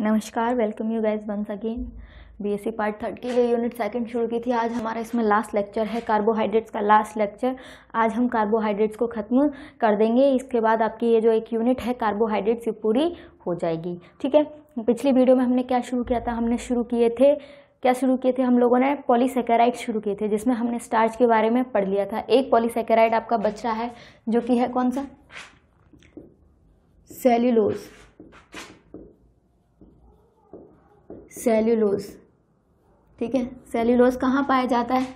नमस्कार welcome you guys once again BSc part third के unit second शुरू की थी आज हमारा इसमें लास्ट लेक्चर है कार्बोहाइड्रेट्स का लास्ट लेक्चर आज हम कार्बोहाइड्रेट्स को ख़त्म कर देंगे इसके बाद आपकी ये जो एक यूनिट है कार्बोहाइड्रेट्स ये पूरी हो जाएगी ठीक है पिछली वीडियो में हमने क्या शुरू किया था हमने शुरू किए थे क्या शुरू किए थे हम लोगों ने पॉलीसेकेराइड शुरू किए थे जिसमें हमने स्टार्च के बारे में पढ़ लिया था एक पॉलीसेकेराइड आपका बच रहा है जो कि है कौन सा सेल्यूलोज़ सेल्यूलोज ठीक है सेल्यूलोज कहाँ पाया जाता है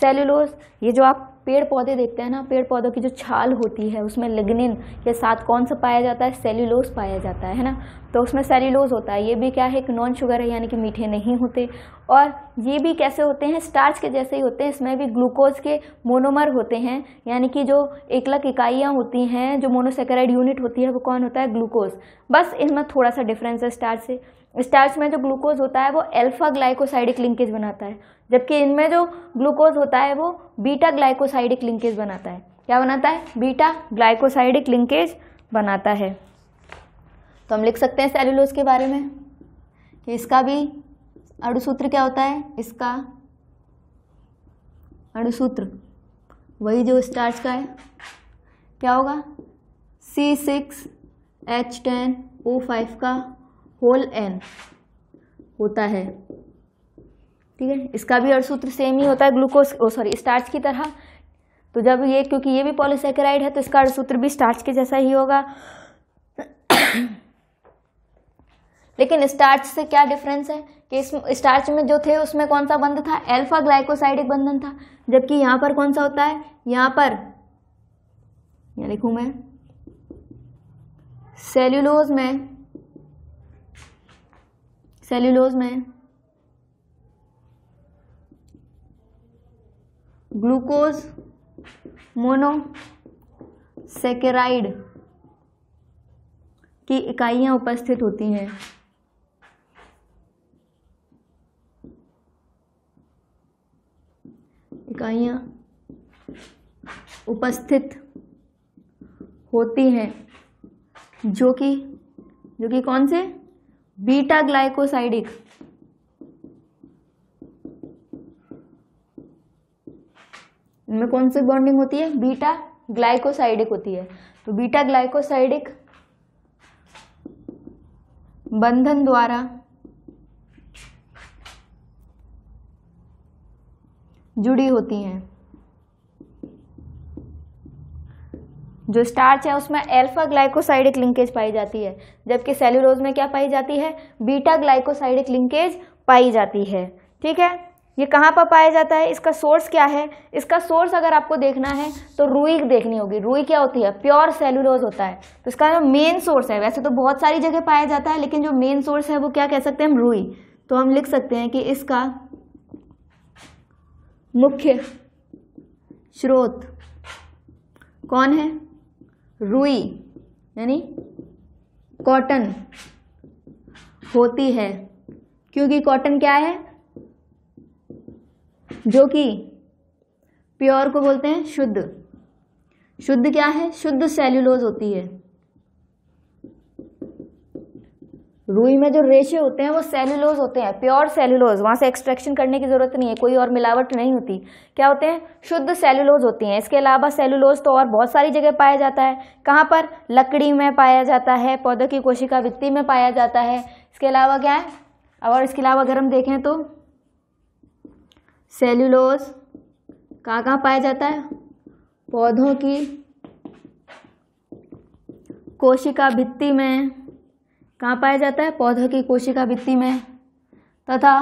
सेल्यूलोज ये जो आप पेड़ पौधे देखते हैं ना पेड़ पौधों की जो छाल होती है उसमें लिग्निन के साथ कौन सा पाया जाता है सेल्यूलोज पाया जाता है ना तो उसमें सेलिलोज होता है ये भी क्या है एक नॉन शुगर है यानी कि मीठे नहीं होते और ये भी कैसे होते हैं स्टार्च के जैसे ही होते हैं इसमें भी ग्लूकोज के मोनोमर होते हैं यानी कि जो एकलक इकाइयाँ होती हैं जो मोनोसेकेराइड यूनिट होती है वो कौन होता है ग्लूकोज बस इसमें थोड़ा सा डिफरेंस है स्टार्च से स्टार्च में जो ग्लूकोज होता है वो एल्फा ग्लाइकोसाइडिक लिंकेज बनाता है जबकि इनमें जो ग्लूकोज होता है वो बीटा ग्लाइकोसाइडिक लिंकेज बनाता है क्या बनाता है बीटा ग्लाइकोसाइडिक लिंकेज बनाता है तो हम लिख सकते हैं सेलुलोज के बारे में कि इसका भी अणुसूत्र क्या होता है इसका अणुसूत्र वही जो स्टार्च का है क्या होगा C six H ten O five का होल एन होता है ठीक है इसका भी अणुसूत्र सेम ही होता है ग्लूकोज ओ सॉरी स्टार्च की तरह तो जब ये क्योंकि ये भी पॉलीसेकेराइड है तो इसका अणुसूत्र भी स्टार्च के जैसा ही होगा लेकिन स्टार्च से क्या डिफरेंस है कि इस स्टार्च में जो थे उसमें कौन सा बंध था एल्फा ग्लाइकोसाइडिक बंधन था जबकि यहाँ पर कौन सा होता है यहाँ पर यहाँ लिखूँ मैं सेल्यूलोज में सेल्यूलोज में ग्लूकोज मोनोसेकेराइड की इकाइयाँ उपस्थित होती हैं इकाइयाँ उपस्थित होती हैं जो कि जो कि कौन से बीटा ग्लाइकोसाइडिक इनमें कौन सी बॉन्डिंग होती है बीटा ग्लाइकोसाइडिक होती है तो बीटा ग्लाइकोसाइडिक बंधन द्वारा जुड़ी होती हैं जो स्टार्च है उसमें अल्फा ग्लाइकोसाइडिक लिंकेज पाई जाती है जबकि सेल्यूलोज में क्या पाई जाती है बीटा ग्लाइकोसाइडिक लिंकेज पाई जाती है ठीक है ये कहाँ पर पाया जाता है इसका सोर्स क्या है इसका सोर्स अगर आपको देखना है तो रूई देखनी होगी रूई क्या होती है प्योर सेलुलोज होता है तो इसका जो मेन सोर्स है वैसे तो बहुत सारी जगह पाया जाता है लेकिन जो मेन सोर्स है वो क्या कह सकते हैं हम रूई तो हम लिख सकते हैं कि इसका मुख्य स्रोत कौन है रुई यानी कॉटन होती है क्योंकि कॉटन क्या है जो कि प्योर को बोलते हैं शुद्ध शुद्ध क्या है शुद्ध सेल्यूलोज होती है रूई में जो रेशे होते हैं वो सेलुलोज होते हैं प्योर सेलुलोज वहाँ से एक्सट्रैक्शन करने की ज़रूरत नहीं है कोई और मिलावट नहीं होती क्या होते हैं शुद्ध सेलुलोज होती हैं इसके अलावा सेलुलोज तो और बहुत सारी जगह पाया जाता है कहाँ पर लकड़ी में पाया जाता है पौधों की कोशिका वित्ती में पाया जाता है इसके अलावा क्या है और इसके अलावा अगर हम देखें तो सेल्यूलोज कहाँ कहाँ पाया जाता है पौधों की कोशिका भित्ति में कहाँ पाया जाता है पौधे की कोशिका भित्ति में तथा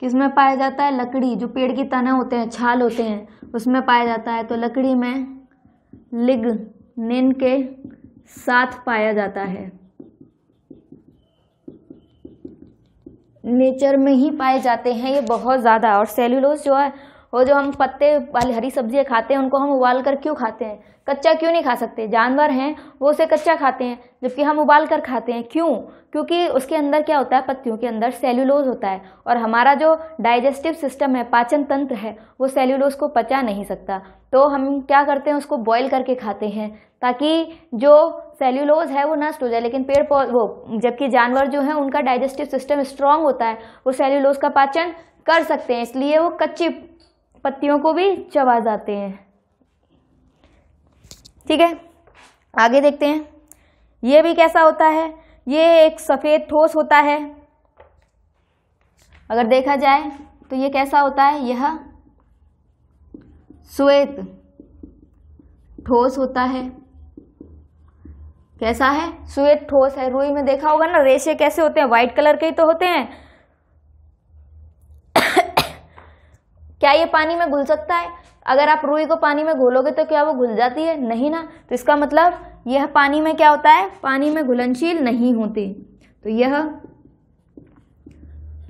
किसमें पाया जाता है लकड़ी जो पेड़ की तना होते हैं छाल होते हैं उसमें पाया जाता है तो लकड़ी में लिग निन के साथ पाया जाता है नेचर में ही पाए जाते हैं ये बहुत ज़्यादा और सेल्यूलोज जो है और जो हम पत्ते वाली हरी सब्जियाँ खाते हैं उनको हम उबाल कर क्यों खाते हैं कच्चा क्यों नहीं खा सकते जानवर हैं वो उसे कच्चा खाते हैं जबकि हम उबाल कर खाते हैं क्यों क्योंकि उसके अंदर क्या होता है पत्तियों के अंदर सेल्यूलोज होता है और हमारा जो डाइजेस्टिव सिस्टम है पाचन तंत्र है वो सेल्यूलोज को पचा नहीं सकता तो हम क्या करते हैं उसको बॉयल करके खाते हैं ताकि जो सेल्यूलोज है वो नष्ट हो जाए लेकिन पेड़ पौध वो जबकि जानवर जो है उनका डाइजेस्टिव सिस्टम स्ट्रांग होता है वो सेल्यूलोज का पाचन कर सकते हैं इसलिए वो कच्ची पत्तियों को भी चबा जाते हैं ठीक है आगे देखते हैं ये भी कैसा होता है ये एक सफ़ेद ठोस होता है अगर देखा जाए तो ये कैसा होता है यह श्वेत ठोस होता है कैसा है श्वेत ठोस है रुई में देखा होगा ना रेशे कैसे होते हैं व्हाइट कलर के ही तो होते हैं क्या ये पानी में घुल सकता है अगर आप रुई को पानी में घोलोगे तो क्या वो घुल जाती है नहीं ना तो इसका मतलब यह पानी में क्या होता है पानी में घुलनशील नहीं होती तो यह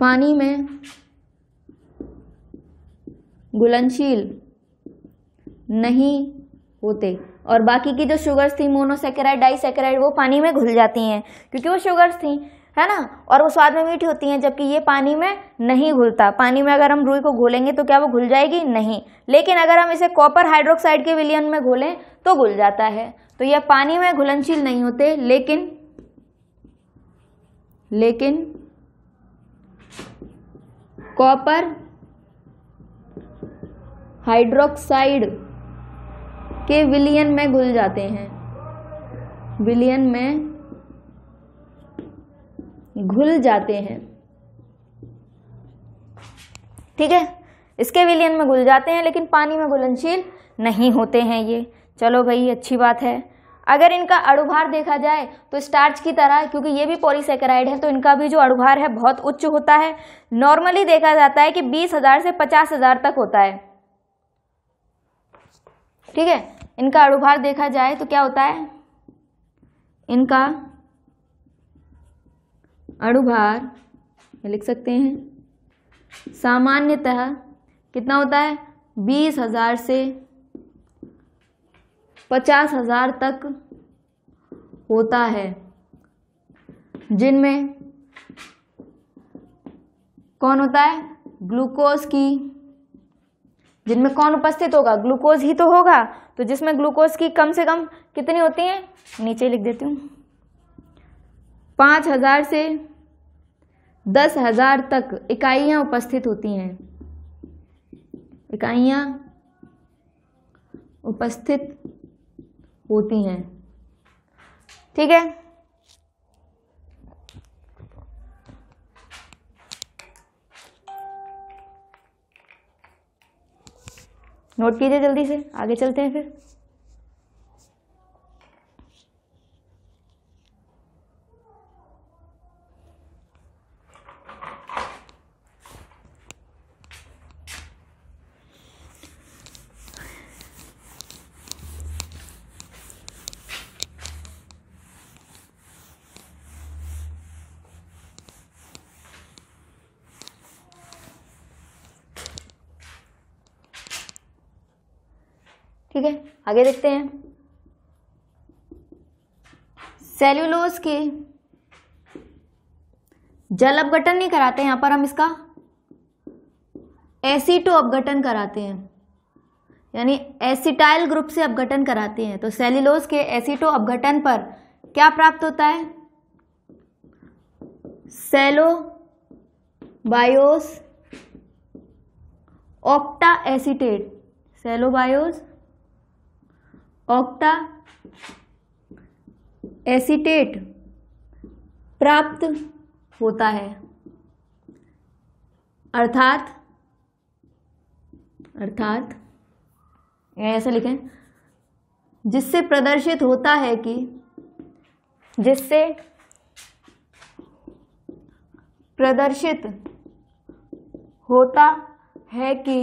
पानी में घुलनशील नहीं होते और बाकी की जो शुगर्स थी मोनोसेकेराइड डाइसेकेराइड वो पानी में घुल जाती हैं क्योंकि वो शुगर्स थी है ना और वो स्वाद में मीठी होती हैं जबकि ये पानी में नहीं घुलता पानी में अगर हम रुई को घोलेंगे तो क्या वो घुल जाएगी नहीं लेकिन अगर हम इसे कॉपर हाइड्रोक्साइड के विलियन में घोलें तो घुल जाता है तो यह पानी में घुलनशील नहीं होते लेकिन लेकिन कॉपर हाइड्रोक्साइड के विलियन में घुल जाते हैं विलियन में घुल जाते हैं ठीक है इसके विलियन में घुल जाते हैं लेकिन पानी में घुलनशील नहीं होते हैं ये चलो भाई अच्छी बात है अगर इनका अड़ुभार देखा जाए तो स्टार्च की तरह क्योंकि ये भी पॉलीसेकेराइड है तो इनका भी जो अड़ुभार है बहुत उच्च होता है नॉर्मली देखा जाता है कि बीस हज़ार से पचास हज़ार तक होता है ठीक है इनका अड़ुभार देखा जाए तो क्या होता है इनका अणुभार लिख सकते हैं सामान्यतः कितना होता है बीस हजार से पचास हजार तक होता है जिनमें कौन होता है ग्लूकोज की जिनमें कौन उपस्थित होगा ग्लूकोज ही तो होगा तो जिसमें ग्लूकोज की कम से कम कितनी होती है नीचे लिख देती हूँ पाँच हजार से दस हजार तक इकाइयाँ उपस्थित होती हैं इकाइयाँ उपस्थित होती हैं ठीक है नोट कीजिए जल्दी से आगे चलते हैं फिर आगे देखते हैं सेल्यूलोज के जल अपघटन नहीं कराते यहां पर हम इसका एसीटो अपघटन कराते हैं यानी एसिटाइल ग्रुप से अपघटन कराते हैं तो सेल्यूलोज के एसिटो अपघटन पर क्या प्राप्त होता है cellobiose octa acetate cellobiose octa acetate प्राप्त होता है अर्थात अर्थात ऐसा लिखें जिससे प्रदर्शित होता है कि जिससे प्रदर्शित होता है कि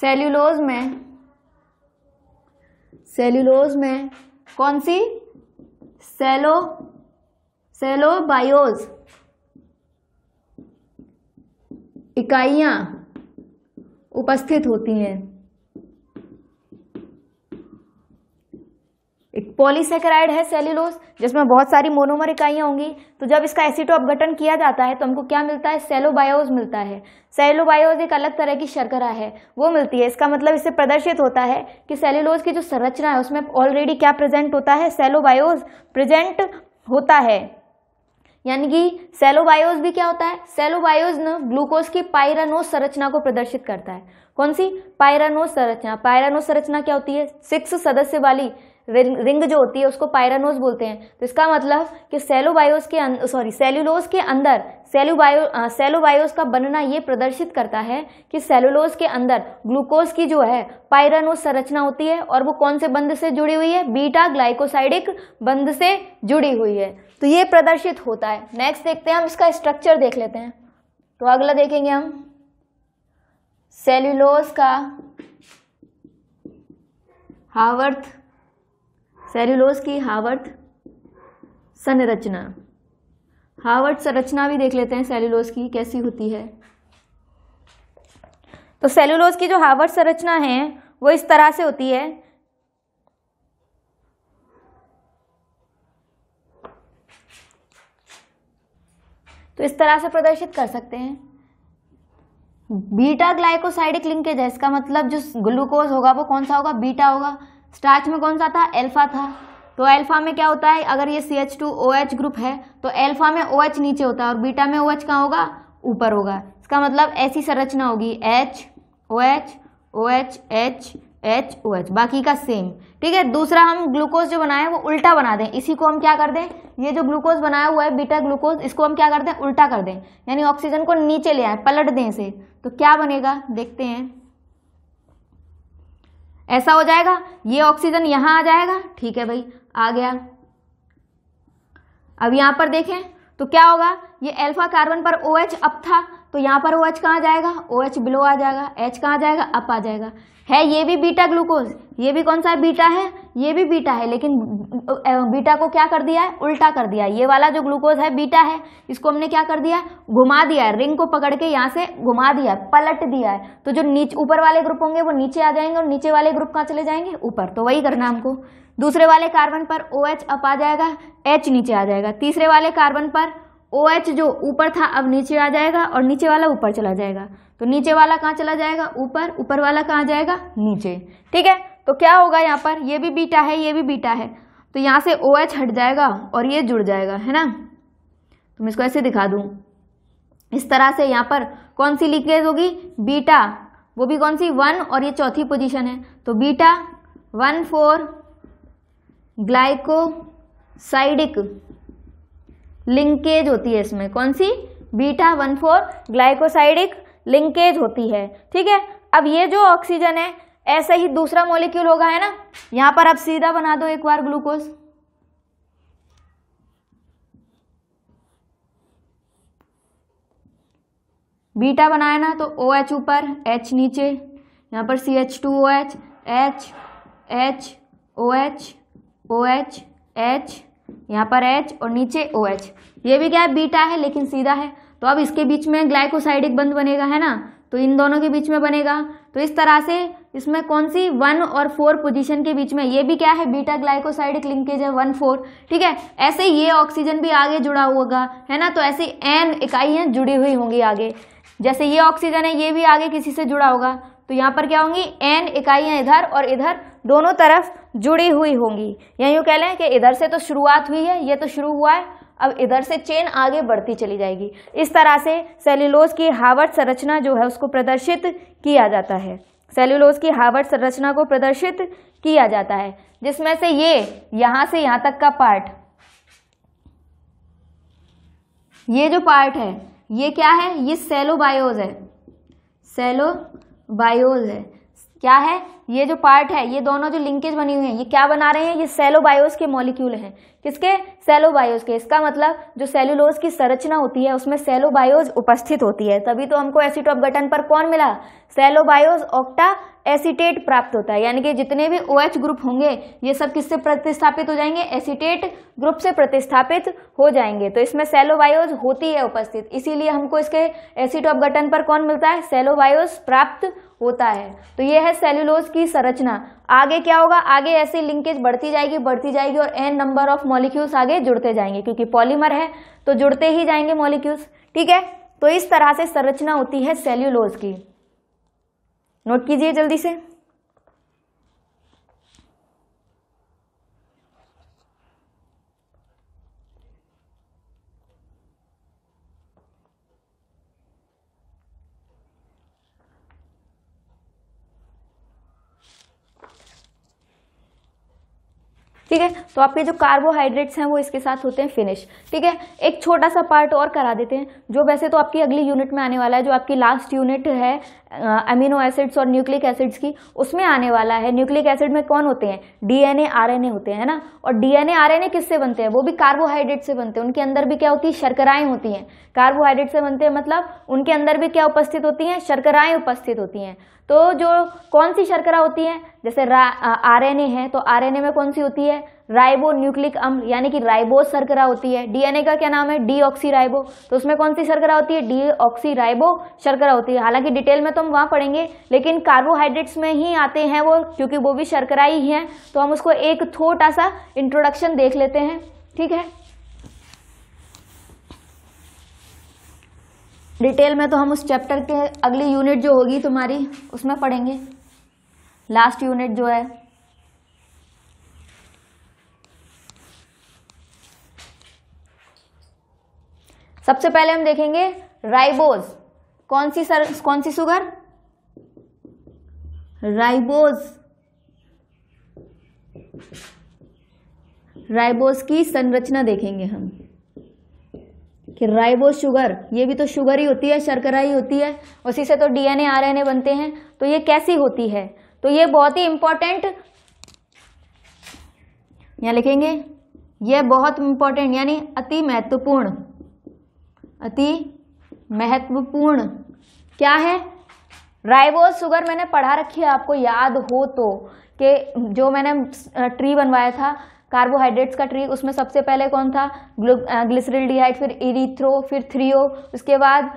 सेल्यूलोज में सेल्यूलोज में कौन सी सेलो सेलोबायोज इकाइयाँ उपस्थित होती हैं पॉलीसेकेराइड है सेल्यूलोज जिसमें बहुत सारी मोनोमर इकाइयाँ होंगी तो जब इसका एसिड अपघटन किया जाता है तो हमको क्या मिलता है सेलोबायोज मिलता है सेलोबायोज एक अलग तरह की शर्करा है वो मिलती है इसका मतलब इससे प्रदर्शित होता है कि सेल्यूलोज की जो संरचना है उसमें ऑलरेडी क्या प्रेजेंट होता है सेलोबायोज प्रेजेंट होता है यानी कि सेलोबायोज भी क्या होता है सेलोबायोज न ग्लूकोज की पायरानोस संरचना को प्रदर्शित करता है कौन सी पायरानोस संरचना पायरानोज संरचना क्या होती है सिक्स सदस्य वाली रिंग जो होती है उसको पायरानोज बोलते हैं तो इसका मतलब कि सेलोबायोस के सॉरी अं, सेल्यूलोज के अंदर सेलोबायो सेलोबायोस का बनना ये प्रदर्शित करता है कि सेलुलोज के अंदर ग्लूकोज की जो है पायरानोज संरचना होती है और वो कौन से बंद से जुड़ी हुई है बीटा ग्लाइकोसाइडिक बंद से जुड़ी हुई है तो ये प्रदर्शित होता है नेक्स्ट देखते हैं हम इसका स्ट्रक्चर देख लेते हैं तो अगला देखेंगे हम सेल्यूलोज का हावर्थ सेल्यूलोज की हावर्थ संरचना हावर्थ संरचना भी देख लेते हैं सेल्यूलोज की कैसी होती है तो सेल्यूलोज की जो हावर्थ संरचना है वो इस तरह से होती है तो इस तरह से प्रदर्शित कर सकते हैं बीटा ग्लाइकोसाइडिक लिंकेज है इसका मतलब जो ग्लूकोज होगा वो कौन सा होगा बीटा होगा स्टार्च में कौन सा था एल्फा था तो एल्फा में क्या होता है अगर ये C H two O H group है तो एल्फा में ओ एच नीचे होता है और बीटा में ओ एच कहाँ होगा ऊपर होगा इसका मतलब ऐसी संरचना होगी H O H O H H H O H बाकी का सेम ठीक है दूसरा हम ग्लूकोज जो बनाए वो उल्टा बना दें इसी को हम क्या कर दें ये जो ग्लूकोज बनाया हुआ है बीटा ग्लूकोज इसको हम क्या कर दें उल्टा कर दें यानी ऑक्सीजन को नीचे ले आए पलट दें इसे तो क्या बनेगा देखते हैं ऐसा हो जाएगा ये ऑक्सीजन यहां आ जाएगा ठीक है भाई आ गया अब यहां पर देखें तो क्या होगा ये अल्फा कार्बन पर ओ OH अप था तो यहाँ पर ओ OH कहाँ जाएगा ओ OH बिलो आ जाएगा एच कहां जाएगा अप आ जाएगा है ये भी बीटा ग्लूकोज ये भी कौन सा बीटा है ये भी बीटा है लेकिन बीटा को क्या कर दिया है उल्टा कर दिया है ये वाला जो ग्लूकोज है बीटा है इसको हमने क्या कर दिया है घुमा दिया है रिंग को पकड़ के यहाँ से घुमा दिया है पलट दिया है तो जो नीचे ऊपर वाले ग्रुप होंगे वो नीचे आ जाएंगे और नीचे वाले ग्रुप कहाँ चले जाएंगे ऊपर तो वही करना हमको दूसरे वाले कार्बन पर ओ OH एच अप आ जाएगा एच नीचे आ जाएगा तीसरे वाले कार्बन पर ओ OH जो ऊपर था अब नीचे आ जाएगा और नीचे वाला ऊपर चला जाएगा तो नीचे वाला कहाँ चला जाएगा ऊपर ऊपर वाला कहाँ जाएगा नीचे ठीक है तो क्या होगा यहाँ पर ये भी बीटा है ये भी बीटा है तो यहाँ से ओ OH हट जाएगा और ये जुड़ जाएगा है ना तो मैं इसको ऐसे दिखा दूँ इस तरह से यहाँ पर कौन सी लीकेज होगी बीटा वो भी कौन सी वन और ये चौथी पोजिशन है तो beta one four glycosidic linkage होती है इसमें कौन सी beta one four glycosidic linkage होती है ठीक है अब ये जो ऑक्सीजन है ऐसा ही दूसरा मॉलिक्यूल होगा है ना यहाँ पर आप सीधा बना दो एक बार ग्लूकोज बीटा बनाया ना तो ओ OH एच ऊपर एच नीचे यहाँ पर C H two O H H H O H O H H यहाँ पर H और नीचे ओ OH ये भी क्या है बीटा है लेकिन सीधा है तो अब इसके बीच में ग्लाइकोसाइडिक बंद बनेगा है ना तो इन दोनों के बीच में बनेगा तो इस तरह से इसमें कौन सी वन और फोर पोजीशन के बीच में ये भी क्या है बीटा ग्लाइकोसाइडिक लिंकेज है वन फोर ठीक है ऐसे ये ऑक्सीजन भी आगे जुड़ा होगा है ना तो ऐसे एन इकाइयाँ जुड़ी हुई होंगी आगे जैसे ये ऑक्सीजन है ये भी आगे किसी से जुड़ा होगा तो यहाँ पर क्या होंगी एन इकाइयाँ इधर और इधर दोनों तरफ जुड़ी हुई होंगी या यूँ कह लें कि इधर से तो शुरुआत हुई है ये तो शुरू हुआ है अब इधर से चेन आगे बढ़ती चली जाएगी इस तरह से सेल्यूलोज की हावट संरचना जो है उसको प्रदर्शित किया जाता है सेल्यूलोज की हावट संरचना को प्रदर्शित किया जाता है जिसमें से ये यहाँ से यहाँ तक का पार्ट ये जो पार्ट है ये क्या है ये सेलोबायोज है सेलोबायोज है क्या है ये जो पार्ट है ये दोनों जो लिंकेज बनी हुई है ये क्या बना रहे हैं ये सेलोबायोस के मॉलिक्यूल हैं किसके सेलोबायोस के इसका मतलब जो सेलुलोज की संरचना होती है उसमें सेलोबायोज उपस्थित होती है तभी तो हमको एसीटॉप गठन पर कौन मिला सेलोबायोज ऑक्टा एसिटेट प्राप्त होता है यानी कि जितने भी ओ OH ग्रुप होंगे ये सब किससे प्रतिस्थापित हो जाएंगे एसिटेट ग्रुप से प्रतिस्थापित हो जाएंगे तो इसमें सेलोवायोज होती है उपस्थित इसीलिए हमको इसके एसिड अपघटन पर कौन मिलता है सेलोवायोज प्राप्त होता है तो ये है सेल्यूलोज की संरचना आगे क्या होगा आगे ऐसी लिंकेज बढ़ती जाएगी बढ़ती जाएगी और एन नंबर ऑफ मॉलिक्यूल्स आगे जुड़ते जाएंगे क्योंकि पॉलीमर है तो जुड़ते ही जाएंगे मॉलिक्यूल्स ठीक है तो इस तरह से संरचना होती है सेल्यूलोज की नोट कीजिए जल्दी से ठीक है तो आपके जो कार्बोहाइड्रेट्स हैं वो इसके साथ होते हैं फिनिश ठीक है एक छोटा सा पार्ट और करा देते हैं जो वैसे तो आपकी अगली यूनिट में आने वाला है जो आपकी लास्ट यूनिट है अमीनो एसिड्स और न्यूक्लिक एसिड्स की उसमें आने वाला है न्यूक्लिक एसिड में कौन होते हैं डीएनए आरएनए होते हैं ना और डीएनए आरएनए किससे बनते हैं वो भी कार्बोहाइड्रेट से बनते हैं उनके अंदर भी क्या होती है शर्कराएं होती हैं कार्बोहाइड्रेट से बनते हैं मतलब उनके अंदर भी क्या उपस्थित होती हैं शर्कराएं उपस्थित होती हैं तो जो कौन सी शर्करा होती है जैसे आरएनए है तो आरएनए में कौन सी होती है राइबो न्यूक्लिक अम्ल यानी कि राइबोस शर्करा होती है डीएनए का क्या नाम है ऑक्सी राइबो तो उसमें कौन सी शर्करा होती है ऑक्सी राइबो शर्करा होती है हालांकि डिटेल में तो हम वहाँ पढ़ेंगे लेकिन कार्बोहाइड्रेट्स में ही आते हैं वो क्योंकि वो भी शर्करा ही हैं तो हम उसको एक छोटा सा इंट्रोडक्शन देख लेते हैं ठीक है डिटेल में तो हम उस चैप्टर के अगली यूनिट जो होगी तुम्हारी उसमें पढ़ेंगे लास्ट यूनिट जो है सबसे पहले हम देखेंगे राइबोज कौन सी सर कौन सी शुगर राइबोज राइबोज की संरचना देखेंगे हम कि राइबोज शुगर ये भी तो शुगर ही होती है शर्करा ही होती है उसी से तो डीएनए आरएनए बनते हैं तो ये कैसी होती है तो ये बहुत ही इंपॉर्टेंट यहाँ लिखेंगे यह बहुत इंपॉर्टेंट यानी अति महत्वपूर्ण अति महत्वपूर्ण क्या है राइबोस शुगर मैंने पढ़ा रखी है आपको याद हो तो कि जो मैंने ट्री बनवाया था कार्बोहाइड्रेट्स का ट्री उसमें सबसे पहले कौन था ग्लिसरिल डिहाइड फिर इरीथ्रो फिर थ्रियो उसके बाद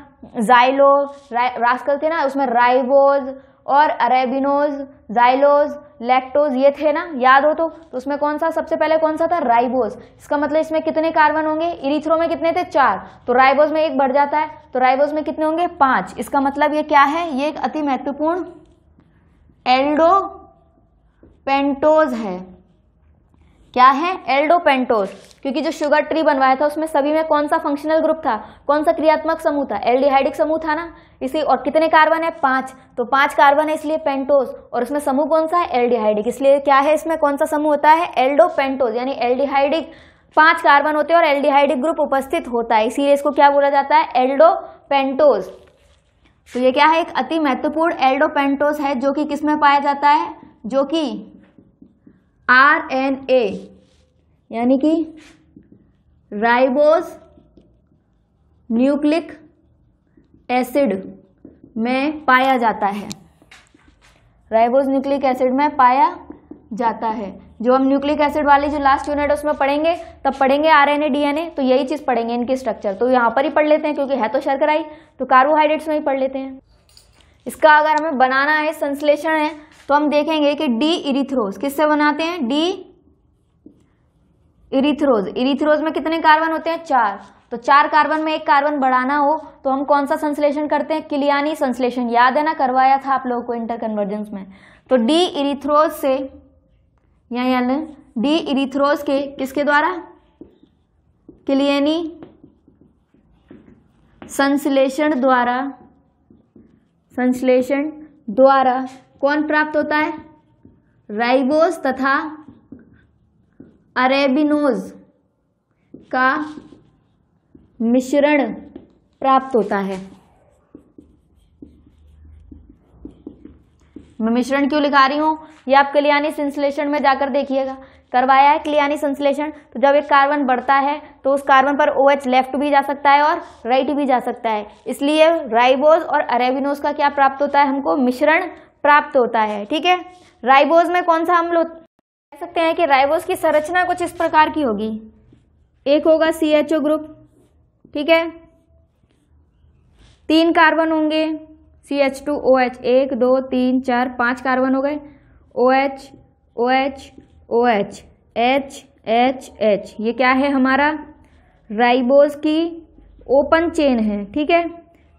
जाइलो रास्कल थे ना उसमें राइबोज और अरेबिनोज जाइलोज लैक्टोज ये थे ना याद हो तो, तो उसमें कौन सा सबसे पहले कौन सा था राइबोज इसका मतलब इसमें कितने कार्बन होंगे इरिथ्रो में कितने थे चार तो राइबोज में एक बढ़ जाता है तो राइबोज में कितने होंगे पांच इसका मतलब ये क्या है ये एक अति महत्वपूर्ण एल्डो पेंटोज है क्या है एल्डोपेंटोज क्योंकि जो शुगर ट्री बनवाया था उसमें सभी में कौन सा फंक्शनल ग्रुप था कौन सा क्रियात्मक समूह था एल्डिहाइडिक समूह था ना इसी और कितने कार्बन है पांच तो पांच कार्बन है इसलिए पेंटोज और उसमें समूह कौन सा है एल्डिहाइडिक इसलिए क्या है इसमें कौन सा समूह होता है एल्डोपेंटोज यानी एल्डिहाइडिक पांच कार्बन होते हैं और एल्डिहाइडिक ग्रुप उपस्थित होता है इसीलिए इसको क्या बोला जाता है एल्डोपेंटोज तो ये क्या है एक अति महत्वपूर्ण एल्डोपेंटोज है जो कि किसमें पाया जाता है जो कि आर एन ए यानी कि राइबोस न्यूक्लिक एसिड में पाया जाता है राइबोज न्यूक्लिक एसिड में पाया जाता है जो हम न्यूक्लिक एसिड वाली जो लास्ट यूनिट है उसमें पढ़ेंगे तब पढ़ेंगे आरएनए डीएनए तो यही चीज़ पढ़ेंगे इनकी स्ट्रक्चर तो यहाँ पर ही पढ़ लेते हैं क्योंकि है तो शर्कराई तो कार्बोहाइड्रेट्स में ही पढ़ लेते हैं इसका अगर हमें बनाना है संश्लेषण है तो हम देखेंगे कि डी इरिथ्रोज किससे बनाते हैं डी इरिथ्रोज इरिथ्रोज में कितने कार्बन होते हैं चार तो चार कार्बन में एक कार्बन बढ़ाना हो तो हम कौन सा संश्लेषण करते हैं किलियानी संश्लेषण याद है ना करवाया था आप लोगों को इंटर कन्वर्जेंस में तो डी इरिथ्रोज से या डी इरिथ्रोज के किसके द्वारा किलियनी संश्लेषण द्वारा संश्लेषण द्वारा कौन प्राप्त होता है राइबोस तथा अरेबिनोज का मिश्रण प्राप्त होता है मैं मिश्रण क्यों लिखा रही हूं ये आप क्लियानी संश्लेषण में जाकर देखिएगा करवाया है क्लियानी संश्लेषण तो जब एक कार्बन बढ़ता है तो उस कार्बन पर ओ OH लेफ्ट भी जा सकता है और राइट भी जा सकता है इसलिए राइबोज और अरेबिनोज का क्या प्राप्त होता है हमको मिश्रण प्राप्त होता है ठीक है राइबोज में कौन सा हम लोग कह सकते हैं कि राइबोज की संरचना कुछ इस प्रकार की होगी एक होगा सी एच ओ ग्रुप ठीक है तीन कार्बन होंगे C H two O H एक दो तीन चार पांच कार्बन हो गए O H O H O H H H H H क्या है हमारा राइबोज की ओपन चेन है ठीक है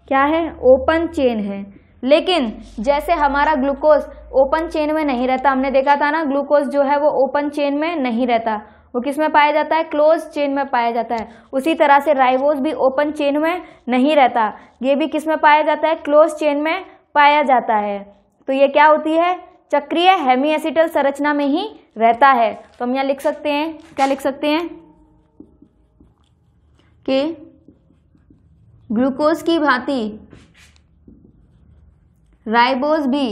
क्या है ओपन चेन है लेकिन जैसे हमारा ग्लूकोज ओपन चेन में नहीं रहता हमने देखा था ना ग्लूकोज जो है वो ओपन चेन में नहीं रहता वो किस में पाया जाता है क्लोज चेन में पाया जाता है उसी तरह से राइवोज भी ओपन चेन में नहीं रहता ये भी किस में पाया जाता है क्लोज चेन में पाया जाता है तो ये क्या होती है चक्रिय हेमी एसिटल संरचना में ही रहता है तो हम यहाँ लिख सकते हैं क्या लिख सकते हैं कि ग्लूकोज की भांति राइबोज भी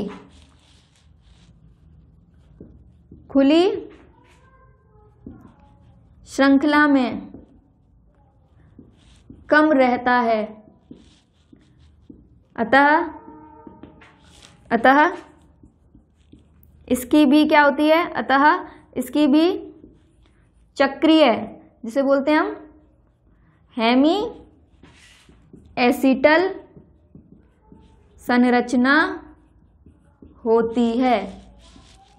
खुली श्रृंखला में कम रहता है अतः अतः इसकी भी क्या होती है अतः इसकी भी चक्रीय जिसे बोलते हैं हम हैमी एसिटल संरचना होती है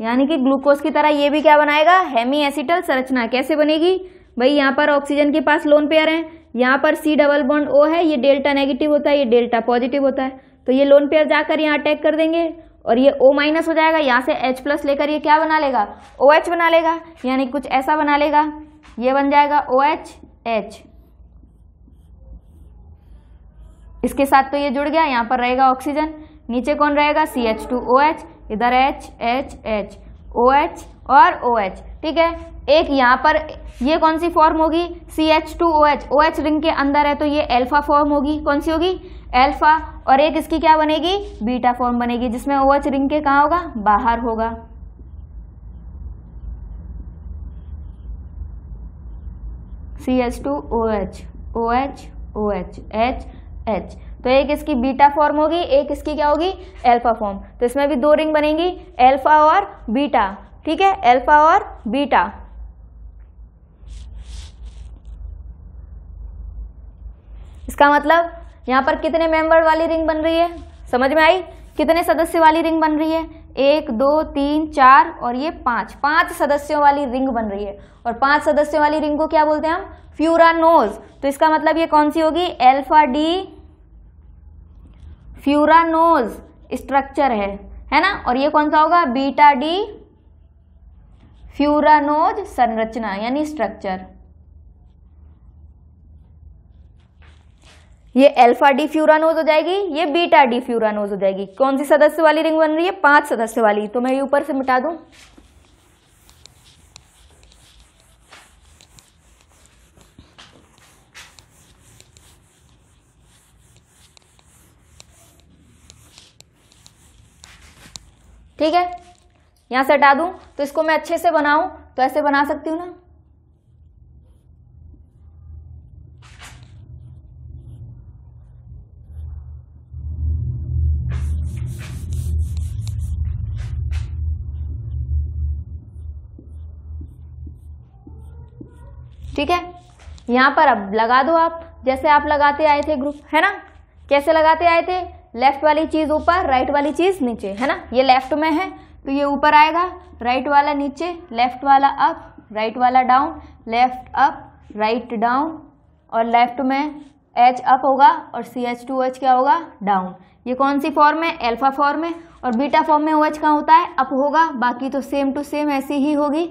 यानी कि ग्लूकोज की तरह ये भी क्या बनाएगा हेमी एसिटल संरचना कैसे बनेगी भाई यहाँ पर ऑक्सीजन के पास लोन पेयर है यहाँ पर सी डबल बॉन्ड ओ है ये डेल्टा नेगेटिव होता है ये डेल्टा पॉजिटिव होता है तो ये लोन पेयर जाकर यहाँ अटैक कर देंगे और ये ओ माइनस हो जाएगा यहाँ से एच प्लस लेकर ये क्या बना लेगा ओ OH एच बना लेगा यानी कुछ ऐसा बना लेगा ये बन जाएगा ओ OH, एच एच इसके साथ तो ये जुड़ गया यहाँ पर रहेगा ऑक्सीजन नीचे कौन रहेगा C H two O H इधर H H H O H और ओ एच ठीक है एक यहाँ पर ये कौन सी फॉर्म होगी C H two O H O H ring के अंदर है तो ये एल्फा फॉर्म होगी कौन सी होगी एल्फा और एक इसकी क्या बनेगी बीटा फॉर्म बनेगी जिसमें ओ एच रिंग के कहाँ होगा बाहर होगा C H two O H O H O H H H तो एक इसकी बीटा फॉर्म होगी एक इसकी क्या होगी एल्फा फॉर्म तो इसमें भी दो रिंग बनेंगी एल्फा और बीटा ठीक है एल्फा और बीटा इसका मतलब यहां पर कितने मेंबर वाली रिंग बन रही है समझ में आई कितने सदस्य वाली रिंग बन रही है एक दो तीन चार और ये पांच पांच सदस्यों वाली रिंग बन रही है और पांच सदस्यों वाली रिंग को क्या बोलते हैं हम फ्यूरानोज तो इसका मतलब ये कौन सी होगी एल्फा डी फ्यूरानोज स्ट्रक्चर है है ना और ये कौन सा होगा बीटा डी फ्यूरानोज संरचना यानी स्ट्रक्चर ये अल्फा डी फ्यूरानोज हो जाएगी ये बीटा डी फ्यूरानोज हो जाएगी कौन सी सदस्य वाली रिंग बन रही है पांच सदस्य वाली तो मैं ये ऊपर से मिटा दूं ठीक है यहां से हटा दू तो इसको मैं अच्छे से बनाऊ तो ऐसे बना सकती हूं ना ठीक है यहां पर अब लगा दो आप जैसे आप लगाते आए थे ग्रुप है ना कैसे लगाते आए थे लेफ्ट वाली चीज़ ऊपर राइट वाली चीज़ नीचे है ना ये लेफ्ट में है तो ये ऊपर आएगा राइट वाला नीचे लेफ्ट वाला अप राइट वाला down left up right down और लेफ्ट में एच अप होगा और सी एच टू एच क्या होगा डाउन ये कौन सी फॉर्म है एल्फा फॉर्म है और बीटा फॉर्म में ओ एच का होता है अप होगा बाकी तो सेम टू सेम ऐसी ही होगी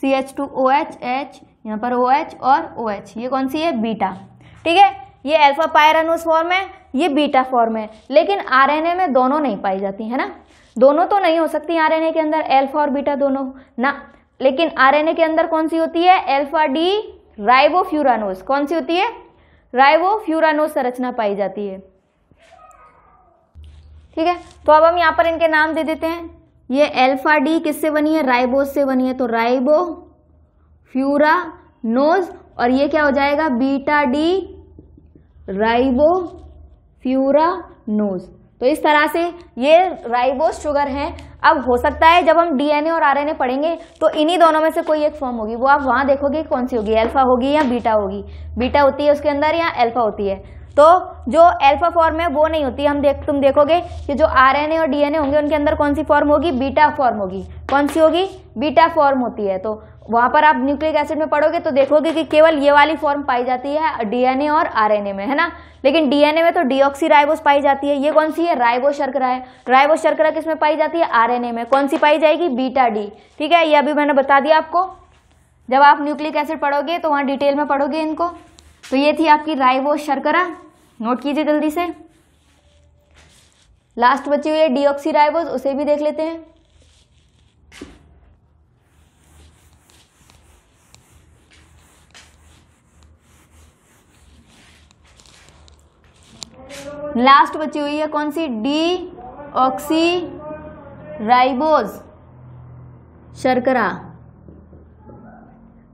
C H two O H H यहाँ पर ओ एच और ओ एच ये कौन सी है बीटा ठीक है ये एल्फा उस फॉर्म है ये बीटा फॉर्म है लेकिन आरएनए में दोनों नहीं पाई जाती है ना दोनों तो नहीं हो सकती आरएनए के अंदर एल्फा और बीटा दोनों ना लेकिन आरएनए के अंदर कौन सी होती है एल्फा डी राइबोफ्यूरानोस कौन सी होती है राइबोफ्यूरानोस संरचना पाई जाती है ठीक है तो अब हम यहाँ पर इनके नाम दे देते हैं ये एल्फा डी किससे बनी है राइबोस से बनी है तो राइबो फ्यूरा नोज और ये क्या हो जाएगा बीटा डी राइबो फ्यूरानोज तो इस तरह से ये राइबोस शुगर हैं अब हो सकता है जब हम डीएनए और आरएनए पढ़ेंगे तो इन्हीं दोनों में से कोई एक फॉर्म होगी वो आप वहाँ देखोगे कौन सी होगी अल्फा होगी या बीटा होगी बीटा होती है उसके अंदर या अल्फा होती है तो जो अल्फा फॉर्म है वो नहीं होती हम देख तुम देखोगे कि जो आरएनए और डीएनए होंगे उनके अंदर कौन सी फॉर्म होगी बीटा फॉर्म होगी कौन सी होगी बीटा फॉर्म होती है तो वहां पर आप न्यूक्लिक एसिड में पढ़ोगे तो देखोगे कि केवल ये वाली फॉर्म पाई जाती है डीएनए और आरएनए में है ना लेकिन डीएनए में तो डीऑक्सी राइबोस पाई जाती है ये कौन सी है राइबो शर्करा है राइबो शर्करा किसमें पाई जाती है आरएनए में कौन सी पाई जाएगी बीटा डी ठीक है ये अभी मैंने बता दिया आपको जब आप न्यूक्लिक एसिड पढ़ोगे तो वहाँ डिटेल में पढ़ोगे इनको तो ये थी आपकी राइवो शर्करा नोट कीजिए जल्दी से लास्ट बची हुई है डीऑक्सी राइवोज उसे भी देख लेते हैं लास्ट बची हुई है कौन सी डी ऑक्सी राइबोज शर्करा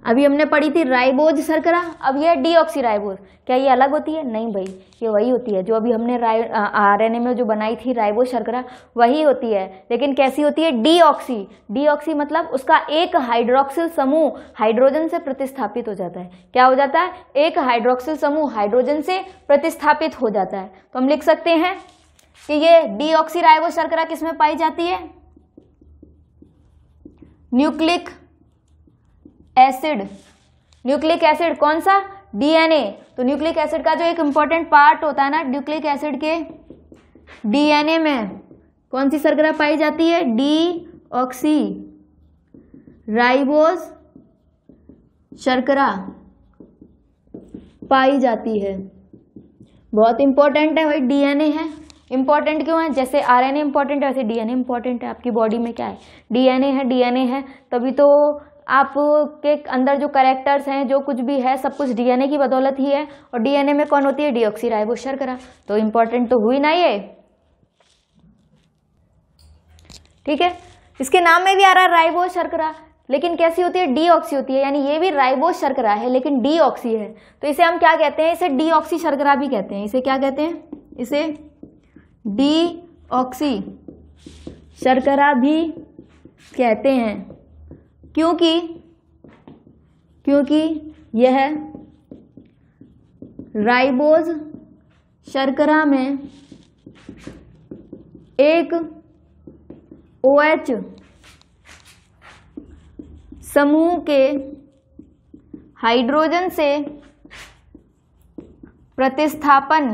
अभी हमने पढ़ी थी राइबोज सरकरा अब यह डीऑक्सी राइबोज क्या ये अलग होती है नहीं भाई ये वही होती है जो अभी हमने राय आरएनए में जो बनाई थी राइबोज सरकरा वही होती है लेकिन कैसी होती है डीऑक्सी डीऑक्सी मतलब उसका एक हाइड्रोक्सिल समूह हाइड्रोजन से प्रतिस्थापित हो जाता है क्या हो जाता है एक हाइड्रोक्सिल समूह हाइड्रोजन से प्रतिस्थापित हो जाता है तो हम लिख सकते हैं कि ये डीऑक्सी राइबोज सरकरा किसमें पाई जाती है न्यूक्लिक एसिड न्यूक्लिक एसिड कौन सा डीएनए तो न्यूक्लिक एसिड का जो एक इंपॉर्टेंट पार्ट होता है ना न्यूक्लिक एसिड के डीएनए में कौन सी सरगरा पाई जाती है डी ऑक्सी राइबोज शर्करा पाई जाती है बहुत इंपॉर्टेंट है भाई डीएनए है इंपॉर्टेंट क्यों है जैसे आरएनए इंपॉर्टेंट है वैसे डीएनए इंपॉर्टेंट है आपकी बॉडी में क्या है डीएनए है डीएनए है तभी तो आपके अंदर जो करेक्टर्स हैं जो कुछ भी है सब कुछ डीएनए की बदौलत ही है और डीएनए में कौन होती है डीऑक्सी राइबो शर्करा तो इम्पोर्टेंट तो हुई ना ये ठीक है इसके नाम में भी आ रहा है राइबो शर्करा लेकिन कैसी होती है डीऑक्सी होती है यानी ये भी राइबो शर्करा है लेकिन डीऑक्सी है तो इसे हम क्या कहते हैं इसे डीऑक्सी शर्करा भी कहते हैं इसे क्या कहते हैं इसे डीऑक्सी शर्करा भी कहते हैं क्योंकि क्योंकि यह राइबोज शर्करा में एक ओ OH समूह के हाइड्रोजन से प्रतिस्थापन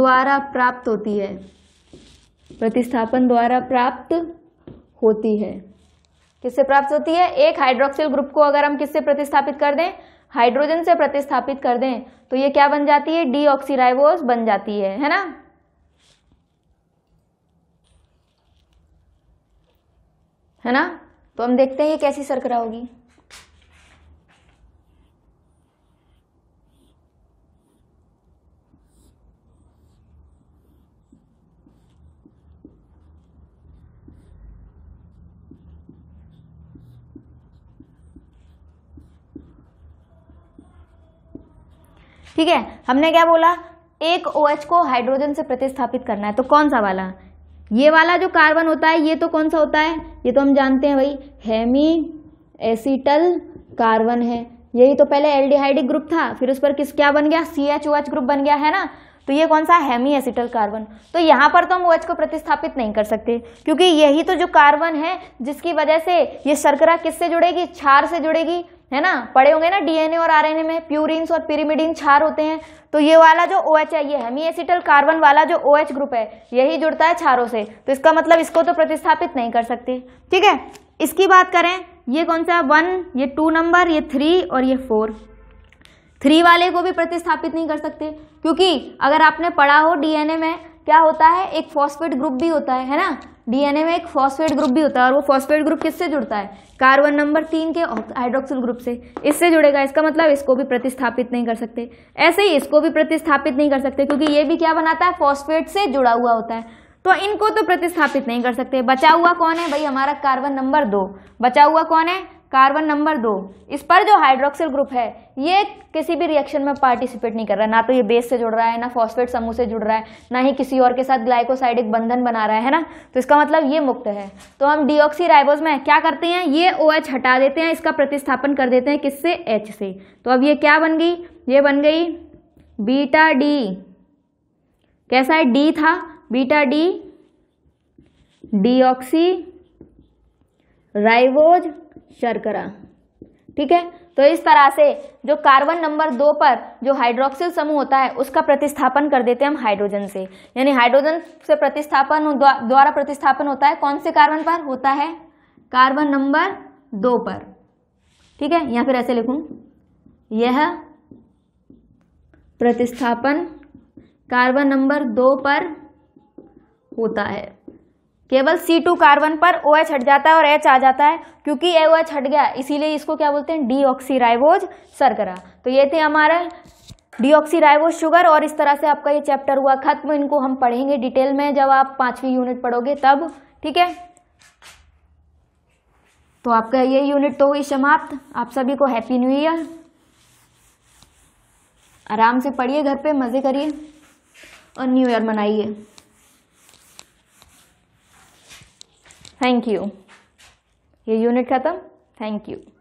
द्वारा प्राप्त होती है प्रतिस्थापन द्वारा प्राप्त होती है किससे प्राप्त होती है एक हाइड्रोक्सिल ग्रुप को अगर हम किससे प्रतिस्थापित कर दें हाइड्रोजन से प्रतिस्थापित कर दें तो ये क्या बन जाती है डीऑक्सीराइबोस बन जाती है है ना है ना तो हम देखते हैं ये कैसी सरकरा होगी ठीक है हमने क्या बोला एक ओ OH को हाइड्रोजन से प्रतिस्थापित करना है तो कौन सा वाला ये वाला जो कार्बन होता है ये तो कौन सा होता है ये तो हम जानते हैं भाई हेमी एसिटल कार्बन है यही तो पहले एल्डिहाइडिक ग्रुप था फिर उस पर किस क्या बन गया C H O H group बन गया है ना तो ये कौन सा हेमी एसिटल कार्बन तो यहाँ पर तो हम OH को प्रतिस्थापित नहीं कर सकते क्योंकि यही तो जो कार्बन है जिसकी वजह से ये शर्करा किससे जुड़ेगी क्षार से जुड़ेगी है ना पड़े होंगे ना डीएनए और आरएनए में प्यूरिन्स और पिरिमिडिन छार होते हैं तो ये वाला जो ओ OH है ये हेमी एसिटल कार्बन वाला जो ओ OH ग्रुप है यही जुड़ता है छारों से तो इसका मतलब इसको तो प्रतिस्थापित नहीं कर सकते ठीक है इसकी बात करें ये कौन सा वन ये टू नंबर ये थ्री और ये फोर थ्री वाले को भी प्रतिस्थापित नहीं कर सकते क्योंकि अगर आपने पढ़ा हो डीएनए में क्या होता है एक फॉस्फेट ग्रुप भी होता है है ना डीएनए में एक फॉस्फेट ग्रुप भी होता है और वो फॉस्फेट ग्रुप किससे जुड़ता है कार्बन नंबर तीन के हाइड्रोक्सिल ग्रुप से इससे जुड़ेगा इसका मतलब इसको भी प्रतिस्थापित नहीं कर सकते ऐसे ही इसको भी प्रतिस्थापित नहीं कर सकते क्योंकि ये भी क्या बनाता है फॉस्फेट से जुड़ा हुआ होता है तो इनको तो प्रतिस्थापित नहीं कर सकते बचा हुआ कौन है भाई हमारा कार्बन नंबर दो बचा हुआ कौन है कार्बन नंबर दो इस पर जो हाइड्रोक्सिल ग्रुप है ये किसी भी रिएक्शन में पार्टिसिपेट नहीं कर रहा है ना तो ये बेस से जुड़ रहा है ना फॉस्फेट समूह से जुड़ रहा है ना ही किसी और के साथ ग्लाइकोसाइडिक बंधन बना रहा है ना तो इसका मतलब ये मुक्त है तो हम डीऑक्सी राइबोज में क्या करते हैं ये ओ OH हटा देते हैं इसका प्रतिस्थापन कर देते हैं किससे एच से तो अब ये क्या बन गई ये बन गई बीटा डी कैसा है डी था बीटा डी डीऑक्सी राइबोज शर्करा ठीक है तो इस तरह से जो कार्बन नंबर दो पर जो हाइड्रोक्सिल समूह होता है उसका प्रतिस्थापन कर देते हैं हम हाइड्रोजन से यानी हाइड्रोजन से प्रतिस्थापन द्वारा प्रतिस्थापन होता है कौन से कार्बन पर होता है कार्बन नंबर दो पर ठीक है या फिर ऐसे लिखूं यह प्रतिस्थापन कार्बन नंबर दो पर होता है केवल C2 कार्बन पर OH हट जाता है और H आ जाता है क्योंकि ए OH हट गया इसीलिए इसको क्या बोलते हैं डीऑक्सीराइबोज सरकरा तो ये थे हमारा डीऑक्सीराइबोज शुगर और इस तरह से आपका ये चैप्टर हुआ खत्म इनको हम पढ़ेंगे डिटेल में जब आप पांचवी यूनिट पढ़ोगे तब ठीक है तो आपका ये यूनिट तो हुई समाप्त आप सभी को हैप्पी न्यू ईयर आराम से पढ़िए घर पे मज़े करिए और न्यू ईयर मनाइए थैंक यू ये यूनिट ख़त्म थैंक यू